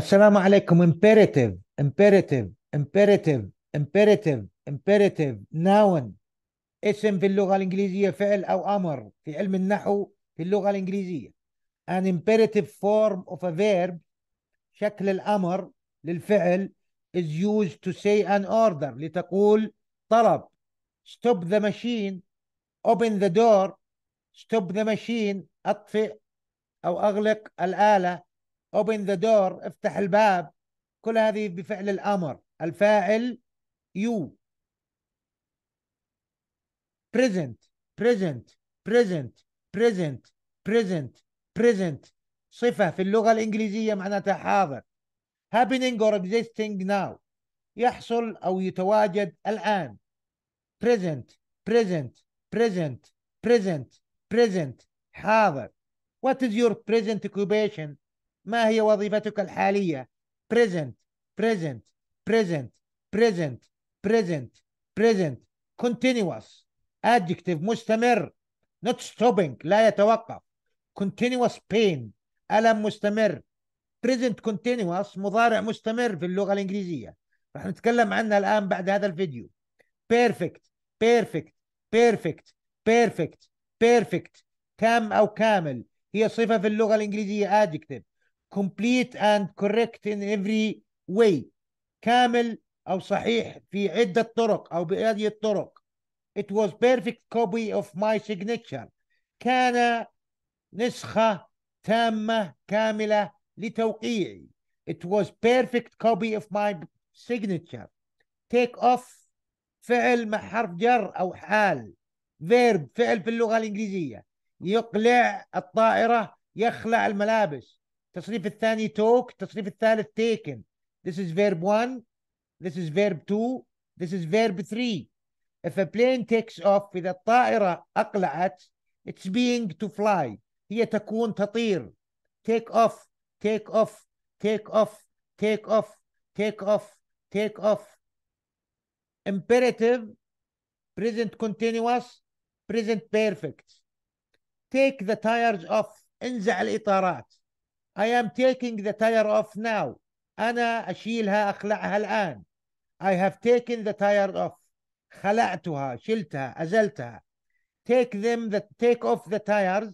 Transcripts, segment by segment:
السلام عليكم imperative imperative imperative imperative imperative noun اسم في اللغة الإنجليزية فعل أو أمر في علم النحو في اللغة الإنجليزية an imperative form of a verb شكل الأمر للفعل is used to say an order لتقول طلب stop the machine open the door stop the machine أطفئ أو أغلق الآلة open the door افتح الباب كل هذه بفعل الامر الفاعل you present present present present present present صفة في اللغة الإنجليزية معناتها حاضر happening or existing now يحصل أو يتواجد الآن present present present present present حاضر what is your present occupation ما هي وظيفتك الحالية present present present present present present continuous adjective مستمر not stopping لا يتوقف continuous pain ألم مستمر present continuous مضارع مستمر في اللغة الإنجليزية راح نتكلم عنها الآن بعد هذا الفيديو perfect perfect perfect perfect perfect تام أو كامل هي صفة في اللغة الإنجليزية adjective complete and correct in every way كامل أو صحيح في عدة طرق أو بأي الطرق it was perfect copy of my signature كان نسخة تامة كاملة لتوقيعي it was perfect copy of my signature take off فعل مع حرف جر أو حال verb فعل في اللغة الإنجليزية يقلع الطائرة يخلع الملابس التصريف الثاني توك التصريف الثالث taken this is verb 1 this is verb 2 this is verb 3 if a plane takes off إذا الطائرة أقلعت it's being to fly هي تكون تطير take off take off take off take off take off take off imperative present continuous present perfect take the tires off انزع الإطارات I am taking the tire off now أنا أشيلها أخلعها الآن I have taken the tire off خلعتها شلتها أزلتها take them the take off the tires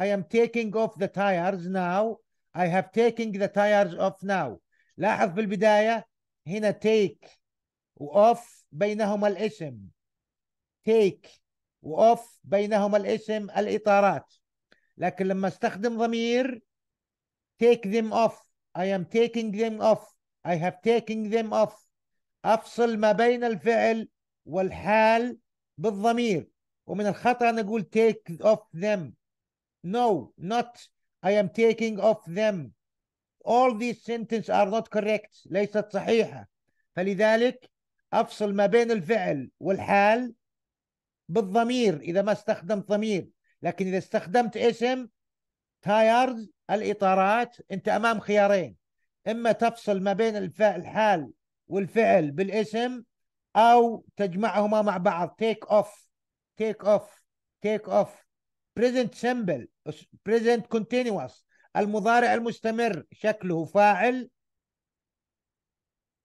I am taking off the tires now I have taken the tires off now لاحظ بالبداية هنا take و off بينهما الاسم take و off بينهما الاسم الإطارات لكن لما استخدم ضمير take them off I am taking them off I have taken them off أفصل ما بين الفعل والحال بالضمير ومن الخطأ أن أقول take off them no not I am taking off them all these sentences are not correct ليست صحيحة فلذلك أفصل ما بين الفعل والحال بالضمير إذا ما استخدمت ضمير لكن إذا استخدمت اسم tired الاطارات انت امام خيارين اما تفصل ما بين الحال والفعل بالاسم او تجمعهما مع بعض تيك اوف تيك اوف تيك اوف بريزنت سمبل بريزنت كونتينوس المضارع المستمر شكله فاعل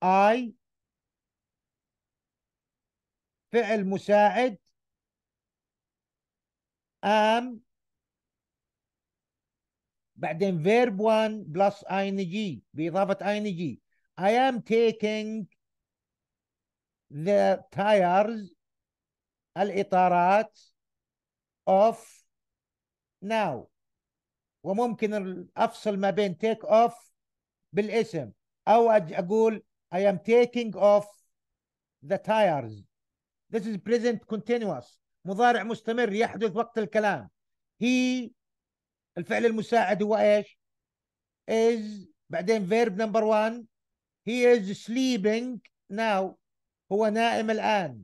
اي فعل مساعد ام بعدين فيرب 1 بلس اي ان جي باضافه اي ان جي I am taking the tires الإطارات off now وممكن أفصل ما بين take off بالاسم أو أقول I am taking off the tires This is present continuous مضارع مستمر يحدث وقت الكلام He الفعل المساعد هو ايش؟ is بعدين فيرب نمبر 1 he is sleeping now هو نائم الآن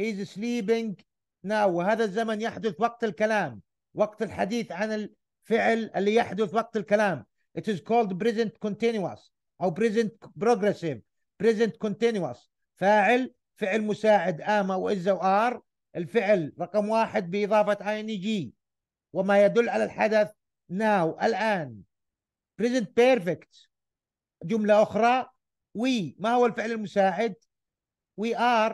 he is sleeping now وهذا الزمن يحدث وقت الكلام وقت الحديث عن الفعل اللي يحدث وقت الكلام it is called present continuous أو present progressive present continuous فاعل فعل مساعد آما او وآر الفعل رقم واحد بإضافة ING وما يدل على الحدث now الآن present perfect جملة أخرى we ما هو الفعل المساعد we are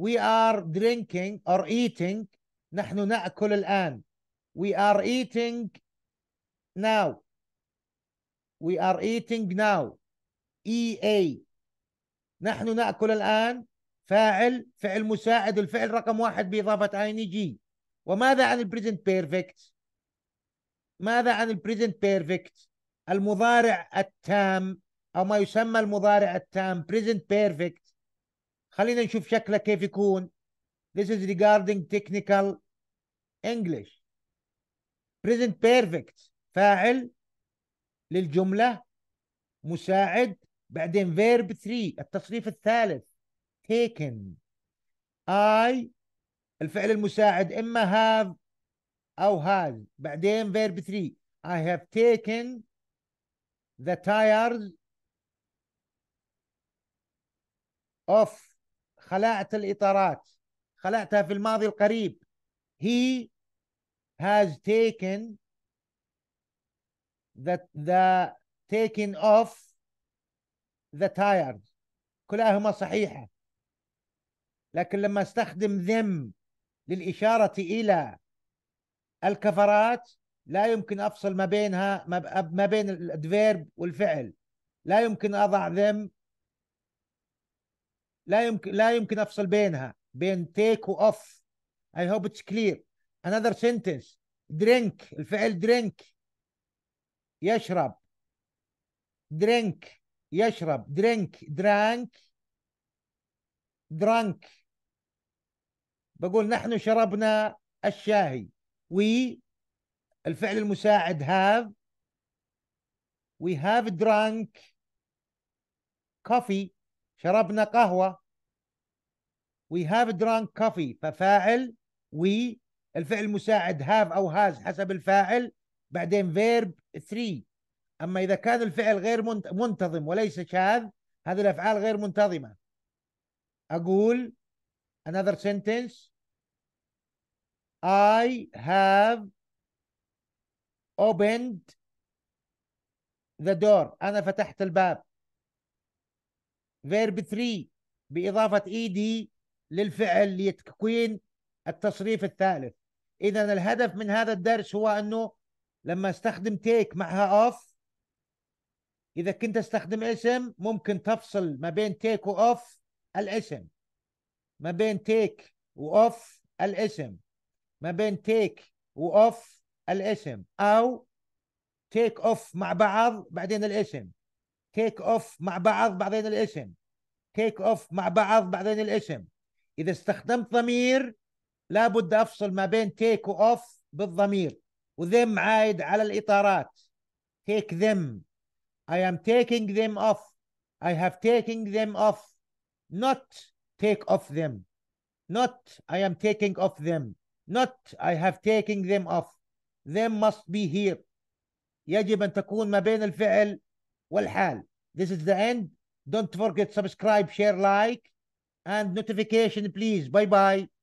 we are drinking or eating نحن نأكل الآن we are eating now we are eating now EA نحن نأكل الآن فاعل فعل مساعد الفعل رقم واحد بإضافة ING وماذا عن البريزنت بيرفكت ماذا عن البريزنت بيرفكت المضارع التام او ما يسمى المضارع التام بريزنت بيرفكت خلينا نشوف شكله كيف يكون this is regarding technical English present perfect فاعل للجملة مساعد بعدين verb 3 التصريف الثالث taken I الفعل المساعد اما have او has بعدين verb 3 I have taken the tires off خلعت الاطارات خلعتها في الماضي القريب he has taken the the taking off the tires كلاهما صحيحه لكن لما استخدم them للإشارة إلى الكفرات لا يمكن أفصل ما بينها ما بين الادفيرب والفعل لا يمكن أضع ذم لا يمكن لا يمكن أفصل بينها بين تيك وأوف I hope it's clear another sentence drink الفعل drink يشرب drink يشرب drink drank drunk بقول نحن شربنا الشاهي وي الفعل المساعد هاف وي هاف درانك كوفي شربنا قهوة وي هاف درانك كوفي ففاعل وي الفعل المساعد هاف أو هاز حسب الفاعل بعدين فيرب 3 أما إذا كان الفعل غير منتظم وليس شاذ هذه الأفعال غير منتظمة أقول another sentence I have opened the door أنا فتحت الباب verb 3 بإضافة ed للفعل لتكوين التصريف الثالث إذا الهدف من هذا الدرس هو أنه لما استخدم take معها off إذا كنت استخدم اسم ممكن تفصل ما بين take و off الاسم ما بين تيك واوف الاسم ما بين تيك واوف الاسم او تيك اوف مع بعض بعدين الاسم تيك اوف مع بعض بعدين الاسم تيك اوف مع بعض بعدين الاسم اذا استخدمت ضمير لابد افصل ما بين تيك واوف بالضمير وذم عايد على الاطارات تيك ذم I am taking them off I have taken them off not take off them. Not I am taking off them. Not I have taken them off. Them must be here. يجب أن تكون ما بين الفعل والحال. This is the end. Don't forget subscribe, share, like and notification please. Bye bye.